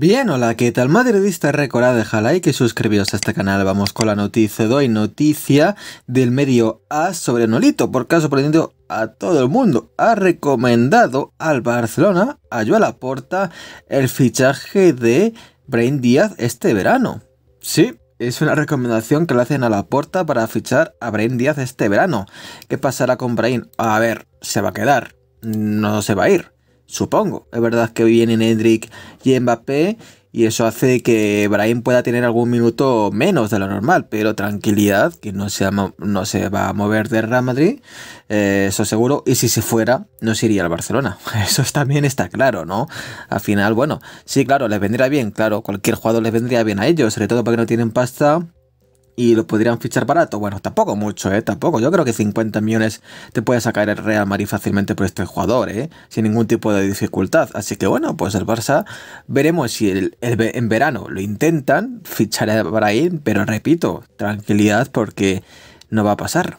Bien, hola, ¿qué tal? Madridista Récord, de like que suscribiros a este canal. Vamos con la noticia de hoy, noticia del medio A sobre Nolito. Por caso, sorprendido a todo el mundo, ha recomendado al Barcelona, a la Laporta, el fichaje de Brain Díaz este verano. Sí, es una recomendación que le hacen a Laporta para fichar a Brain Díaz este verano. ¿Qué pasará con Brain? A ver, se va a quedar, no se va a ir Supongo. Es verdad que vienen Hendrik y Mbappé y eso hace que Brahim pueda tener algún minuto menos de lo normal, pero tranquilidad, que no se, no se va a mover de Real Madrid, eh, eso seguro, y si se fuera, no se iría al Barcelona, eso también está claro, ¿no? Al final, bueno, sí, claro, les vendría bien, claro, cualquier jugador les vendría bien a ellos, sobre todo porque no tienen pasta y lo podrían fichar barato. Bueno, tampoco mucho, ¿eh? Tampoco. Yo creo que 50 millones te puede sacar el Real Madrid fácilmente por este jugador, ¿eh? Sin ningún tipo de dificultad. Así que bueno, pues el Barça veremos si el, en verano lo intentan fichar a Brahim, pero repito, tranquilidad porque no va a pasar.